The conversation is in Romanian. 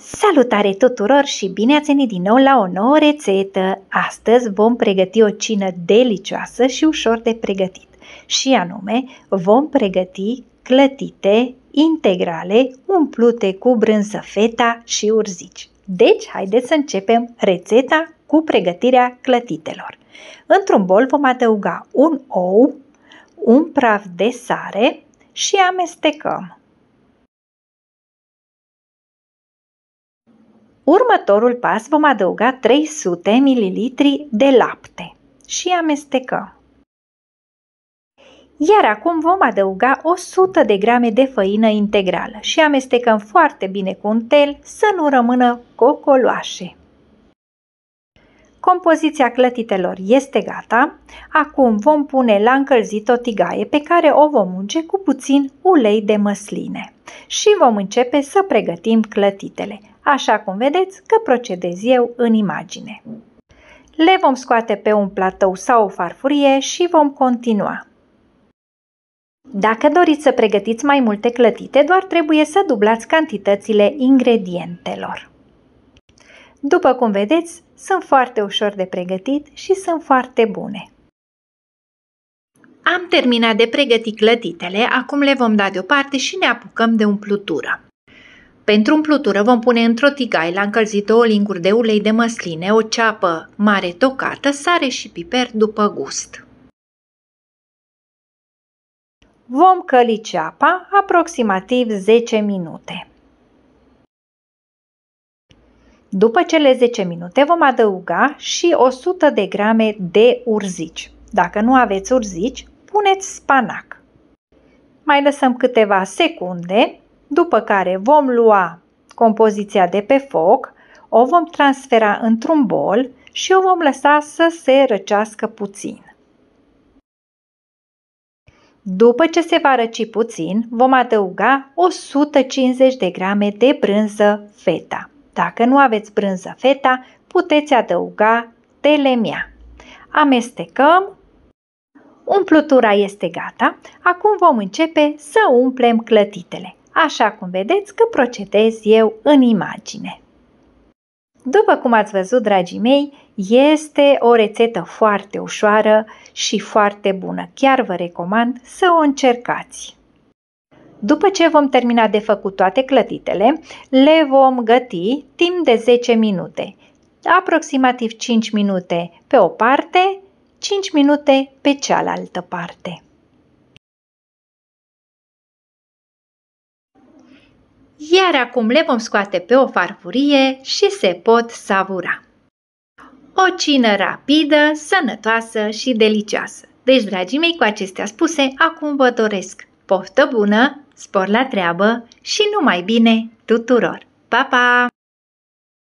Salutare tuturor și bine ați venit din nou la o nouă rețetă! Astăzi vom pregăti o cină delicioasă și ușor de pregătit. Și anume, vom pregăti clătite integrale umplute cu brânză feta și urzici. Deci, haideți să începem rețeta cu pregătirea clătitelor. Într-un bol vom adăuga un ou, un praf de sare și amestecăm. următorul pas vom adăuga 300 ml de lapte și amestecăm. Iar acum vom adăuga 100 de grame de făină integrală și amestecăm foarte bine cu un tel să nu rămână cocoloașe. Compoziția clătitelor este gata. Acum vom pune la încălzit o tigaie pe care o vom unge cu puțin ulei de măsline și vom începe să pregătim clătitele așa cum vedeți că procedez eu în imagine. Le vom scoate pe un platou sau o farfurie și vom continua. Dacă doriți să pregătiți mai multe clătite, doar trebuie să dublați cantitățile ingredientelor. După cum vedeți, sunt foarte ușor de pregătit și sunt foarte bune. Am terminat de pregătit clătitele, acum le vom da deoparte și ne apucăm de umplutură. Pentru umplutură vom pune într-o tigaie la încălzit două linguri de ulei de măsline, o ceapă mare tocată, sare și piper după gust. Vom căli ceapa aproximativ 10 minute. După cele 10 minute vom adăuga și 100 de grame de urzici. Dacă nu aveți urzici, puneți spanac. Mai lăsăm câteva secunde după care vom lua compoziția de pe foc, o vom transfera într-un bol și o vom lăsa să se răcească puțin. După ce se va răci puțin, vom adăuga 150 de grame de brânză feta. Dacă nu aveți brânză feta, puteți adăuga telemia. Amestecăm. Umplutura este gata. Acum vom începe să umplem clătitele așa cum vedeți că procedez eu în imagine. După cum ați văzut, dragii mei, este o rețetă foarte ușoară și foarte bună. Chiar vă recomand să o încercați. După ce vom termina de făcut toate clătitele, le vom găti timp de 10 minute, aproximativ 5 minute pe o parte, 5 minute pe cealaltă parte. iar acum le vom scoate pe o farfurie și se pot savura. O cină rapidă, sănătoasă și delicioasă. Deci, dragii mei, cu acestea spuse, acum vă doresc poftă bună, spor la treabă și numai bine tuturor! Pa, pa!